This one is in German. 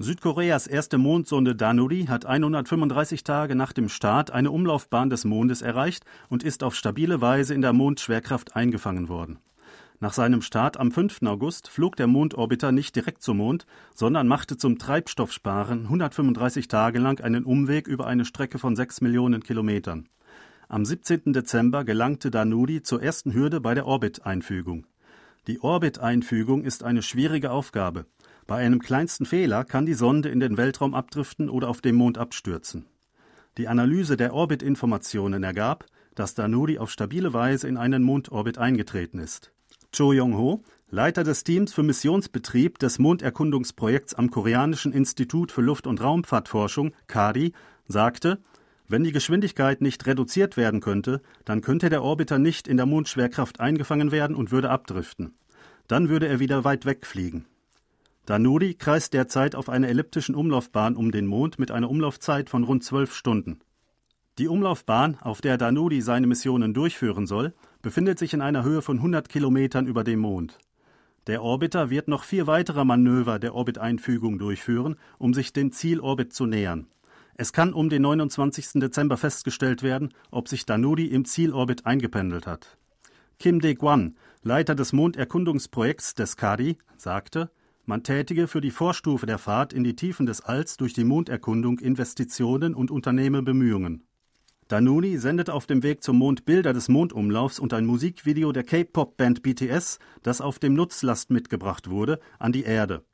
Südkoreas erste Mondsonde Danuri hat 135 Tage nach dem Start eine Umlaufbahn des Mondes erreicht und ist auf stabile Weise in der Mondschwerkraft eingefangen worden. Nach seinem Start am 5. August flog der Mondorbiter nicht direkt zum Mond, sondern machte zum Treibstoffsparen 135 Tage lang einen Umweg über eine Strecke von 6 Millionen Kilometern. Am 17. Dezember gelangte Danuri zur ersten Hürde bei der Orbiteinfügung. Die Orbiteinfügung ist eine schwierige Aufgabe. Bei einem kleinsten Fehler kann die Sonde in den Weltraum abdriften oder auf dem Mond abstürzen. Die Analyse der Orbitinformationen ergab, dass Danuri auf stabile Weise in einen Mondorbit eingetreten ist. Cho Yong-ho, Leiter des Teams für Missionsbetrieb des Monderkundungsprojekts am Koreanischen Institut für Luft- und Raumfahrtforschung, KARI, sagte, wenn die Geschwindigkeit nicht reduziert werden könnte, dann könnte der Orbiter nicht in der Mondschwerkraft eingefangen werden und würde abdriften. Dann würde er wieder weit wegfliegen. Danuri kreist derzeit auf einer elliptischen Umlaufbahn um den Mond mit einer Umlaufzeit von rund zwölf Stunden. Die Umlaufbahn, auf der Danuri seine Missionen durchführen soll, befindet sich in einer Höhe von 100 Kilometern über dem Mond. Der Orbiter wird noch vier weitere Manöver der Orbiteinfügung durchführen, um sich dem Zielorbit zu nähern. Es kann um den 29. Dezember festgestellt werden, ob sich Danuri im Zielorbit eingependelt hat. Kim De-Guan, Leiter des Monderkundungsprojekts des CARI, sagte, man tätige für die Vorstufe der Fahrt in die Tiefen des Alls durch die Monderkundung Investitionen und unternehme Bemühungen. Danuni sendet auf dem Weg zum Mond Bilder des Mondumlaufs und ein Musikvideo der K-Pop-Band BTS, das auf dem Nutzlast mitgebracht wurde, an die Erde.